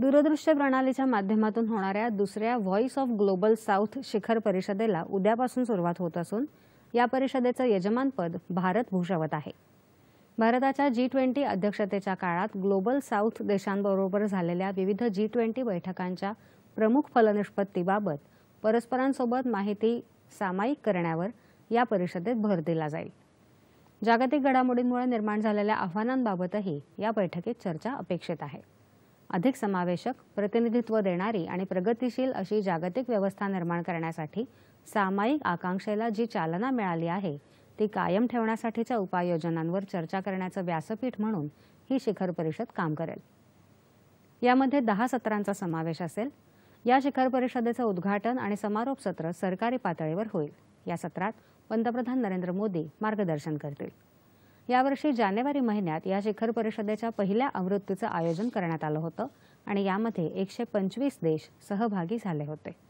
दूरदृश्य प्रणालीच्या माध्यमातून होणाऱ्या दुसऱ्या व्हॉइस ऑफ ग्लोबल साऊथ शिखर परिषदेला उद्यापासून सुरुवात होत असून या परिषदेचं यजमानपद भारत भूषवत आहे भारताच्या जी ट्वेंटी अध्यक्षतेच्या काळात ग्लोबल साऊथ देशांबरोबर झालेल्या विविध जी ट्वेंटी बैठकांच्या प्रमुख फलनिष्पत्तीबाबत परस्परांसोबत माहिती सामायिक करण्यावर या परिषदेत भर दिला जाईल जागतिक घडामोडींमुळे निर्माण झालेल्या आव्हानांबाबतही या बैठकीत चर्चा अपेक्षित आहे अधिक समावेशक प्रतिनिधित्व देणारी आणि प्रगतीशील अशी जागतिक व्यवस्था निर्माण करण्यासाठी सामायिक आकांक्षेला जी चालना मिळाली आहे ती कायम ठेवण्यासाठीच्या उपाययोजनांवर चर्चा करण्याचं व्यासपीठ म्हणून ही शिखर परिषद काम करेल यामध्ये दहा सत्रांचा समावेश असेल या शिखर परिषदेचं उद्घाटन आणि समारोप सत्र सरकारी पातळीवर होईल या सत्रात पंतप्रधान नरेंद्र मोदी मार्गदर्शन करतील यावर्षी जानेवारी महिन्यात या शिखर परिषदेच्या पहिल्या आवृत्तीचं आयोजन करण्यात आलं होतं आणि यामध्ये एकशे पंचवीस देश सहभागी झाले होते